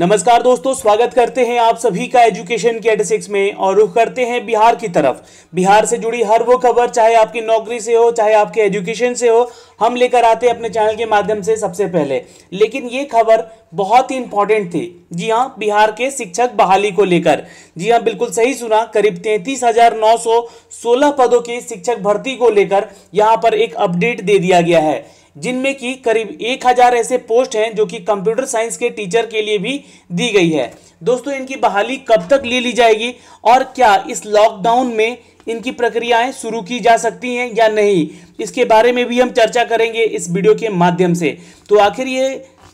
नमस्कार दोस्तों स्वागत करते हैं आप सभी का एजुकेशन के एड सिक्स में और रुख करते हैं बिहार की तरफ बिहार से जुड़ी हर वो खबर चाहे आपकी नौकरी से हो चाहे आपके एजुकेशन से हो हम लेकर आते हैं अपने चैनल के माध्यम से सबसे पहले लेकिन ये खबर बहुत ही इंपॉर्टेंट थी जी हाँ बिहार के शिक्षक बहाली को लेकर जी हाँ बिल्कुल सही सुना करीब तैंतीस हजार नौ सौ सोलह पदों की शिक्षक भर्ती को लेकर यहाँ पर एक अपडेट दे दिया गया है जिनमें कि करीब एक हजार ऐसे पोस्ट हैं जो कि कंप्यूटर साइंस के टीचर के लिए भी दी गई है दोस्तों इनकी बहाली कब तक ले ली जाएगी और क्या इस लॉकडाउन में इनकी प्रक्रियाएं शुरू की जा सकती हैं या नहीं इसके बारे में भी हम चर्चा करेंगे इस वीडियो के माध्यम से तो आखिर ये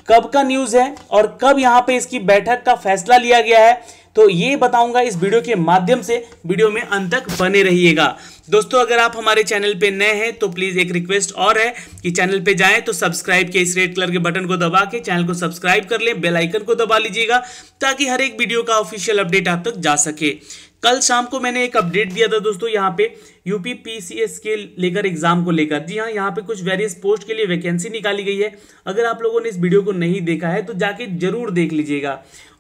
कब का न्यूज़ है और कब यहाँ पे इसकी बैठक का फैसला लिया गया है तो ये बताऊंगा इस वीडियो के माध्यम से वीडियो में अंत तक बने रहिएगा दोस्तों अगर आप हमारे चैनल पे नए हैं तो प्लीज़ एक रिक्वेस्ट और है कि चैनल पे जाएं तो सब्सक्राइब के इस रेड कलर के बटन को दबा के चैनल को सब्सक्राइब कर लें बेल आइकन को दबा लीजिएगा ताकि हर एक वीडियो का ऑफिशियल अपडेट आप तक जा सके कल शाम को मैंने एक अपडेट दिया था दोस्तों यहाँ पे यूपी पीसीएस के लेकर एग्जाम को लेकर जी हाँ यहाँ पे कुछ वेरियस पोस्ट के लिए वैकेंसी निकाली गई है अगर आप लोगों ने इस वीडियो को नहीं देखा है तो जाके जरूर देख लीजिएगा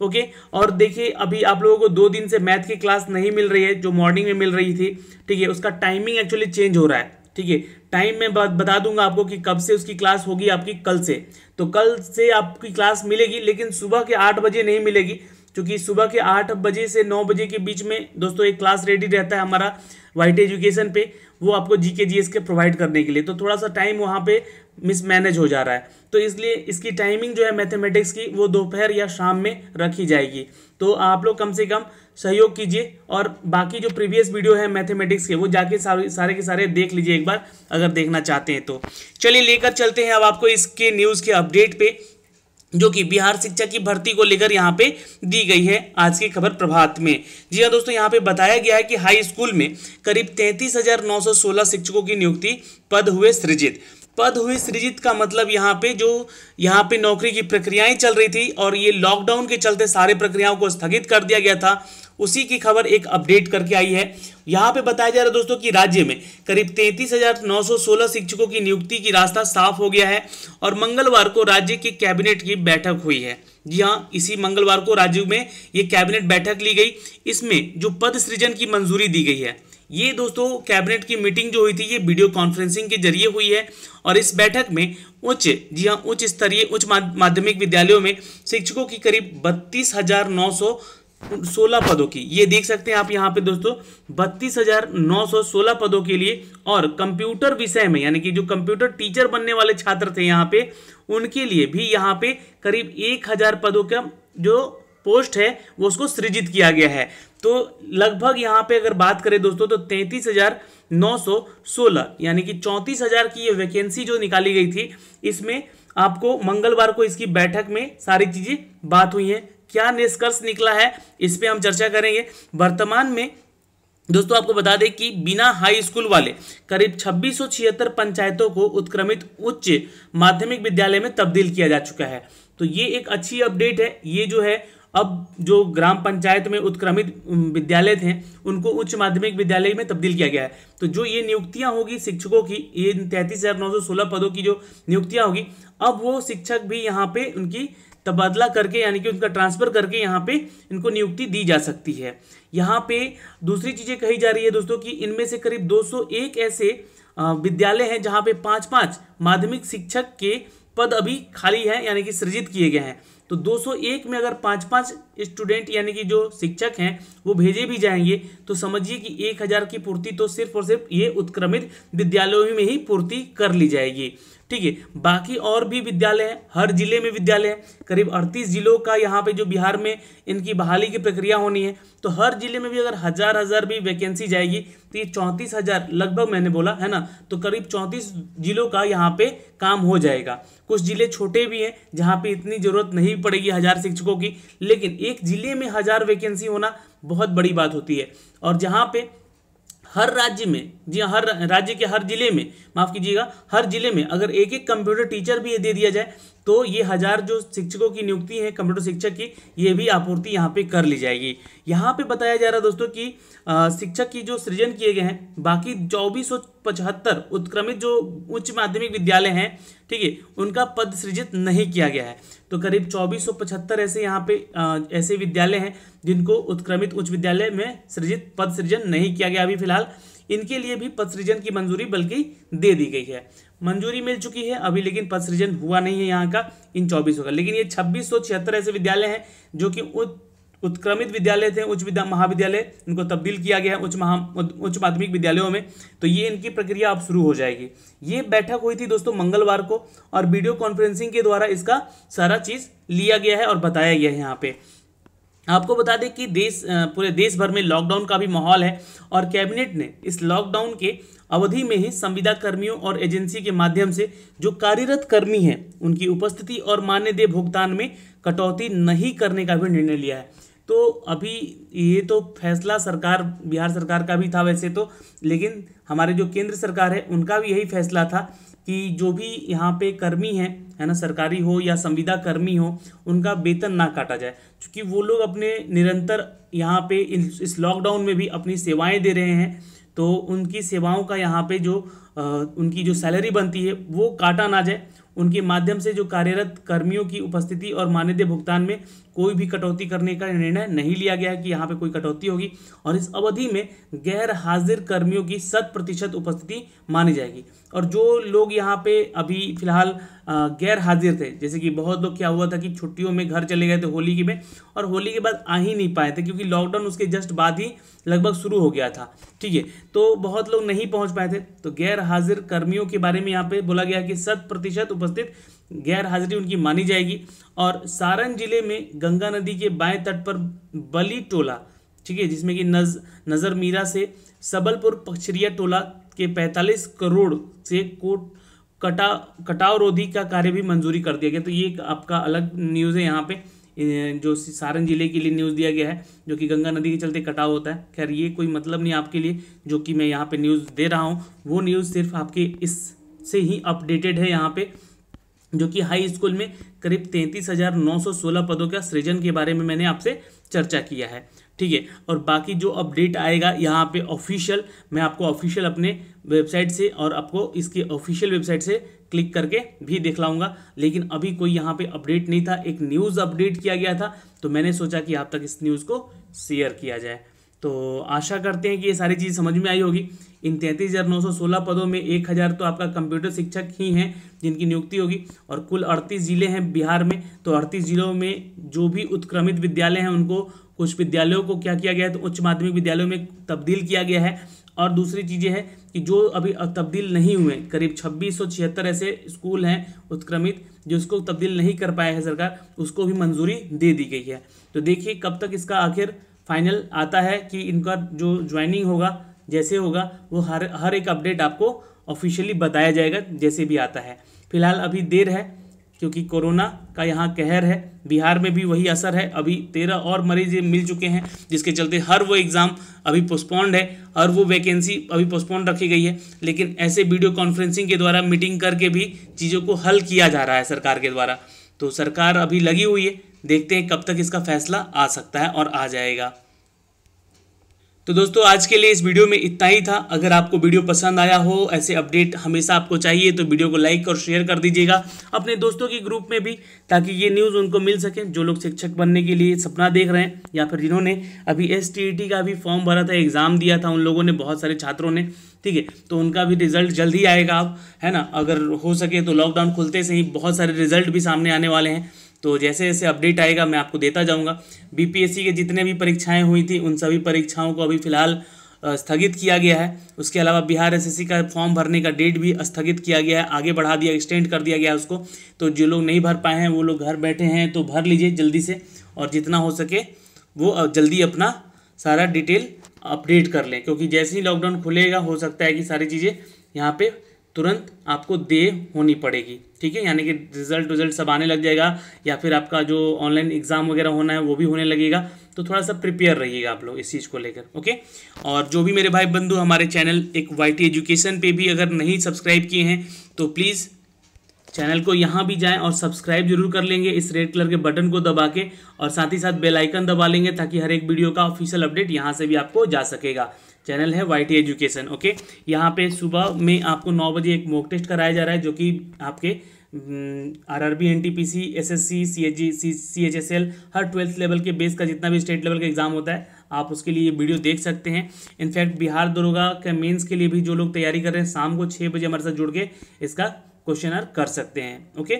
ओके और देखिए अभी आप लोगों को दो दिन से मैथ की क्लास नहीं मिल रही है जो मॉर्निंग में मिल रही थी ठीक है उसका टाइमिंग एक्चुअली चेंज हो रहा है ठीक है टाइम मैं बता दूंगा आपको कि कब से उसकी क्लास होगी आपकी कल से तो कल से आपकी क्लास मिलेगी लेकिन सुबह के आठ बजे नहीं मिलेगी क्योंकि सुबह के आठ बजे से नौ बजे के बीच में दोस्तों एक क्लास रेडी रहता है हमारा वाइट एजुकेशन पे वो आपको जी के जी एस के प्रोवाइड करने के लिए तो थोड़ा सा टाइम वहाँ पे मिसमैनेज हो जा रहा है तो इसलिए इसकी टाइमिंग जो है मैथमेटिक्स की वो दोपहर या शाम में रखी जाएगी तो आप लोग कम से कम सहयोग कीजिए और बाकी जो प्रीवियस वीडियो है मैथमेटिक्स के वो जाके सारे सारे के सारे देख लीजिए एक बार अगर देखना चाहते हैं तो चलिए लेकर चलते हैं अब आपको इसके न्यूज़ के अपडेट पर जो कि बिहार शिक्षा की भर्ती को लेकर यहाँ पे दी गई है आज की खबर प्रभात में जी हाँ दोस्तों यहाँ पे बताया गया है कि हाई स्कूल में करीब तैंतीस शिक्षकों की नियुक्ति पद हुए सृजित पद हुई सृजित का मतलब यहाँ पे जो यहाँ पे नौकरी की प्रक्रियाएं चल रही थी और ये लॉकडाउन के चलते सारे प्रक्रियाओं को स्थगित कर दिया गया था उसी की खबर एक अपडेट करके आई है यहाँ पे बताया जा रहा है दोस्तों कि राज्य में करीब तैंतीस हजार नौ सौ सोलह शिक्षकों की नियुक्ति की रास्ता साफ हो गया है और मंगलवार को राज्य के कैबिनेट की बैठक हुई है जी हाँ इसी मंगलवार को राज्य में ये कैबिनेट बैठक ली गई इसमें जो पद सृजन की मंजूरी दी गई है ये दोस्तों कैबिनेट की मीटिंग जो हुई थी ये वीडियो कॉन्फ्रेंसिंग के जरिए हुई है और इस बैठक में उच्च जी हाँ उच्च स्तरीय उच्च माध्यमिक विद्यालयों में शिक्षकों की करीब बत्तीस हजार नौ सौ सोलह पदों की ये देख सकते हैं आप यहाँ पे दोस्तों बत्तीस हजार नौ सौ सोलह पदों के लिए और कंप्यूटर विषय में यानी कि जो कंप्यूटर टीचर बनने वाले छात्र थे यहाँ पे उनके लिए भी यहाँ पे करीब एक हजार पदों का जो पोस्ट है वो उसको सृजित किया गया है तो लगभग यहाँ पे अगर बात करें दोस्तों तो तैंतीस हजार नौ सौ सोलह यानी कि चौंतीस हजार की ये वैकेंसी जो निकाली गई थी इसमें आपको मंगलवार को इसकी बैठक में सारी चीज़ें बात हुई हैं क्या निष्कर्ष निकला है इस पर हम चर्चा करेंगे वर्तमान में दोस्तों आपको बता दें कि बिना हाई स्कूल वाले करीब छब्बीस पंचायतों को उत्क्रमित उच्च माध्यमिक विद्यालय में तब्दील किया जा चुका है तो ये एक अच्छी अपडेट है ये जो है अब जो ग्राम पंचायत में उत्क्रमित विद्यालय थे उनको उच्च माध्यमिक विद्यालय में तब्दील किया गया है तो जो ये नियुक्तियां होगी शिक्षकों की ये तैंतीस हज़ार नौ सौ सोलह पदों की जो नियुक्तियां होगी अब वो शिक्षक भी यहाँ पे उनकी तबादला करके यानी कि उनका ट्रांसफर करके यहाँ पे इनको नियुक्ति दी जा सकती है यहाँ पे दूसरी चीज़ें कही जा रही है दोस्तों कि इनमें से करीब 201 ऐसे विद्यालय हैं जहाँ पे पाँच पाँच माध्यमिक शिक्षक के पद अभी खाली हैं यानी कि सृजित किए गए हैं तो 201 में अगर पांच पांच स्टूडेंट यानी कि जो शिक्षक हैं वो भेजे भी जाएंगे तो समझिए कि एक हज़ार की पूर्ति तो सिर्फ और सिर्फ ये उत्क्रमित विद्यालयों में ही पूर्ति कर ली जाएगी ठीक है बाकी और भी विद्यालय हैं हर जिले में विद्यालय है करीब अड़तीस जिलों का यहाँ पे जो बिहार में इनकी बहाली की प्रक्रिया होनी है तो हर जिले में भी अगर हज़ार हज़ार भी वैकेंसी जाएगी तो ये चौंतीस हज़ार लगभग मैंने बोला है ना तो करीब चौंतीस जिलों का यहाँ पे काम हो जाएगा कुछ जिले छोटे भी हैं जहाँ पे इतनी ज़रूरत नहीं पड़ेगी हज़ार शिक्षकों की लेकिन एक जिले में हज़ार वैकेंसी होना बहुत बड़ी बात होती है और जहाँ पे हर राज्य में जी हाँ, हर राज्य के हर जिले में माफ़ कीजिएगा हर जिले में अगर एक एक कंप्यूटर टीचर भी ये दे दिया जाए तो ये हज़ार जो शिक्षकों की नियुक्ति है कंप्यूटर शिक्षक की ये भी आपूर्ति यहाँ पे कर ली जाएगी यहाँ पे बताया जा रहा है दोस्तों कि शिक्षक की जो सृजन किए गए हैं बाकी चौबीस पचहत्तर उत्क्रमित जो उच्च माध्यमिक विद्यालय हैं ठीक है उनका पद सृजित नहीं किया गया है तो करीब चौबीस ऐसे यहाँ पे आ, ऐसे विद्यालय हैं जिनको उत्क्रमित उच्च विद्यालय में सृजित पद सृजन नहीं किया गया अभी फिलहाल इनके लिए भी पद सृजन की मंजूरी बल्कि दे दी गई है मंजूरी मिल चुकी है अभी लेकिन पद सृजन हुआ नहीं है यहाँ का इन चौबीसों का लेकिन ये छब्बीस ऐसे विद्यालय हैं जो कि उत्क्रमित विद्यालय थे उच्च विद्या महाविद्यालय इनको तब्दील किया गया है उच्च महा उच्च माध्यमिक विद्यालयों में तो ये इनकी प्रक्रिया अब शुरू हो जाएगी ये बैठक हुई थी दोस्तों मंगलवार को और वीडियो कॉन्फ्रेंसिंग के द्वारा इसका सारा चीज़ लिया गया है और बताया गया है यहाँ पे आपको बता दें कि देश पूरे देश भर में लॉकडाउन का भी माहौल है और कैबिनेट ने इस लॉकडाउन के अवधि में ही संविदा कर्मियों और एजेंसी के माध्यम से जो कार्यरत कर्मी हैं उनकी उपस्थिति और मान्यदेय भुगतान में कटौती नहीं करने का भी निर्णय लिया है तो अभी ये तो फैसला सरकार बिहार सरकार का भी था वैसे तो लेकिन हमारे जो केंद्र सरकार है उनका भी यही फैसला था कि जो भी यहाँ पे कर्मी हैं है ना सरकारी हो या संविदा कर्मी हो उनका वेतन ना काटा जाए क्योंकि वो लोग अपने निरंतर यहाँ पे इस लॉकडाउन में भी अपनी सेवाएं दे रहे हैं तो उनकी सेवाओं का यहाँ पे जो आ, उनकी जो सैलरी बनती है वो काटा ना जाए उनके माध्यम से जो कार्यरत कर्मियों की उपस्थिति और मानदेय भुगतान में कोई भी कटौती करने का निर्णय नहीं लिया गया है कि यहाँ पे कोई कटौती होगी और इस अवधि में गैर हाजिर कर्मियों की शत प्रतिशत उपस्थिति मानी जाएगी और जो लोग यहाँ पे अभी फिलहाल गैर हाजिर थे जैसे कि बहुत लोग क्या हुआ था कि छुट्टियों में घर चले गए थे होली के में और होली के बाद आ ही नहीं पाए थे क्योंकि लॉकडाउन उसके जस्ट बाद ही लगभग शुरू हो गया था ठीक है तो बहुत लोग नहीं पहुँच पाए थे तो गैर हाजिर कर्मियों के बारे में यहाँ पर बोला गया कि शत प्रतिशत उपस्थित गैर हाजिरी उनकी मानी जाएगी और सारण जिले में गंगा नदी के बाएं तट पर बली टोला ठीक है जिसमें कि नज नज़र मीरा से सबलपुर पक्षरिया टोला के 45 करोड़ से कोट कटा कटाव रोधी का कार्य भी मंजूरी कर दिया गया तो ये एक आपका अलग न्यूज़ है यहाँ पे जो सारण जिले के लिए न्यूज़ दिया गया है जो कि गंगा नदी के चलते कटाव होता है खैर ये कोई मतलब नहीं आपके लिए जो कि मैं यहाँ पे न्यूज़ दे रहा हूँ वो न्यूज़ सिर्फ आपके इस से ही अपडेटेड है यहाँ पर जो कि हाई स्कूल में करीब तैंतीस हज़ार नौ सौ सोलह पदों का सृजन के बारे में मैंने आपसे चर्चा किया है ठीक है और बाकी जो अपडेट आएगा यहाँ पे ऑफिशियल मैं आपको ऑफिशियल अपने वेबसाइट से और आपको इसकी ऑफिशियल वेबसाइट से क्लिक करके भी देख लाऊंगा लेकिन अभी कोई यहाँ पे अपडेट नहीं था एक न्यूज़ अपडेट किया गया था तो मैंने सोचा कि आप तक इस न्यूज़ को शेयर किया जाए तो आशा करते हैं कि ये सारी चीज़ समझ में आई होगी इन तैंतीस हज़ार नौ सौ सोलह पदों में एक हज़ार तो आपका कंप्यूटर शिक्षक ही हैं जिनकी नियुक्ति होगी और कुल अड़तीस ज़िले हैं बिहार में तो अड़तीस ज़िलों में जो भी उत्क्रमित विद्यालय हैं उनको कुछ विद्यालयों को क्या किया गया है तो उच्च माध्यमिक विद्यालयों में तब्दील किया गया है और दूसरी चीज़ें हैं कि जो अभी तब्दील नहीं हुए करीब छब्बीस सौ छिहत्तर ऐसे स्कूल हैं उत्क्रमित जिसको तब्दील नहीं कर पाया है सरकार उसको भी मंजूरी दे दी गई है तो देखिए कब तक इसका आखिर फाइनल आता है कि इनका जो ज्वाइनिंग होगा जैसे होगा वो हर हर एक अपडेट आपको ऑफिशियली बताया जाएगा जैसे भी आता है फिलहाल अभी देर है क्योंकि कोरोना का यहाँ कहर है बिहार में भी वही असर है अभी तेरह और मरीज मिल चुके हैं जिसके चलते हर वो एग्ज़ाम अभी पोस्टपोन्ड है हर वो वैकेंसी अभी पोस्टपोन्ड रखी गई है लेकिन ऐसे वीडियो कॉन्फ्रेंसिंग के द्वारा मीटिंग करके भी चीज़ों को हल किया जा रहा है सरकार के द्वारा तो सरकार अभी लगी हुई है देखते हैं कब तक इसका फैसला आ सकता है और आ जाएगा तो दोस्तों आज के लिए इस वीडियो में इतना ही था अगर आपको वीडियो पसंद आया हो ऐसे अपडेट हमेशा आपको चाहिए तो वीडियो को लाइक और शेयर कर दीजिएगा अपने दोस्तों के ग्रुप में भी ताकि ये न्यूज़ उनको मिल सके जो लोग शिक्षक बनने के लिए सपना देख रहे हैं या फिर जिन्होंने अभी एस e का भी फॉर्म भरा था एग्ज़ाम दिया था उन लोगों ने बहुत सारे छात्रों ने ठीक है तो उनका भी रिजल्ट जल्द ही आएगा अब है ना अगर हो सके तो लॉकडाउन खुलते से ही बहुत सारे रिजल्ट भी सामने आने वाले हैं तो जैसे जैसे अपडेट आएगा मैं आपको देता जाऊँगा बीपीएससी के जितने भी परीक्षाएँ हुई थी उन सभी परीक्षाओं को अभी फ़िलहाल स्थगित किया गया है उसके अलावा बिहार एसएससी का फॉर्म भरने का डेट भी स्थगित किया गया है आगे बढ़ा दिया एक्सटेंड कर दिया गया है उसको तो जो लोग नहीं भर पाए हैं वो लोग घर बैठे हैं तो भर लीजिए जल्दी से और जितना हो सके वो जल्दी अपना सारा डिटेल अपडेट कर लें क्योंकि जैसे ही लॉकडाउन खुलेगा हो सकता है कि सारी चीज़ें यहाँ पर तुरंत आपको दे होनी पड़ेगी ठीक है यानी कि रिजल्ट रिजल्ट सब आने लग जाएगा या फिर आपका जो ऑनलाइन एग्ज़ाम वगैरह होना है वो भी होने लगेगा तो थोड़ा सा प्रिपेयर रहिएगा आप लोग इस चीज़ को लेकर ओके और जो भी मेरे भाई बंधु हमारे चैनल एक वाई एजुकेशन पे भी अगर नहीं सब्सक्राइब किए हैं तो प्लीज़ चैनल को यहाँ भी जाएं और सब्सक्राइब जरूर कर लेंगे इस रेड कलर के बटन को दबा के और साथ ही साथ बेल आइकन दबा लेंगे ताकि हर एक वीडियो का ऑफिशियल अपडेट यहाँ से भी आपको जा सकेगा चैनल है वाई एजुकेशन ओके यहाँ पे सुबह में आपको नौ बजे एक मॉक टेस्ट कराया जा रहा है जो कि आपके R R B N T P C S S C C H G C C H S L हर ट्वेल्थ लेवल के बेस का जितना भी स्टेट लेवल का एग्जाम होता है आप उसके लिए ये वीडियो देख सकते हैं इनफैक्ट बिहार दरोगा के मेंस के लिए भी जो लोग तैयारी कर रहे हैं शाम को छः बजे हमारे साथ जुड़ के इसका क्वेश्चन कर सकते हैं ओके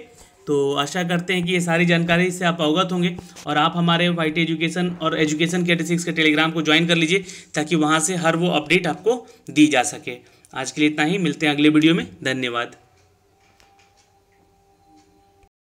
तो आशा करते हैं कि ये सारी जानकारी से आप अवगत होंगे और आप हमारे वाइट एजुकेशन और एजुकेशन के एटी के टेलीग्राम को ज्वाइन कर लीजिए ताकि वहाँ से हर वो अपडेट आपको दी जा सके आज के लिए इतना ही मिलते हैं अगले वीडियो में धन्यवाद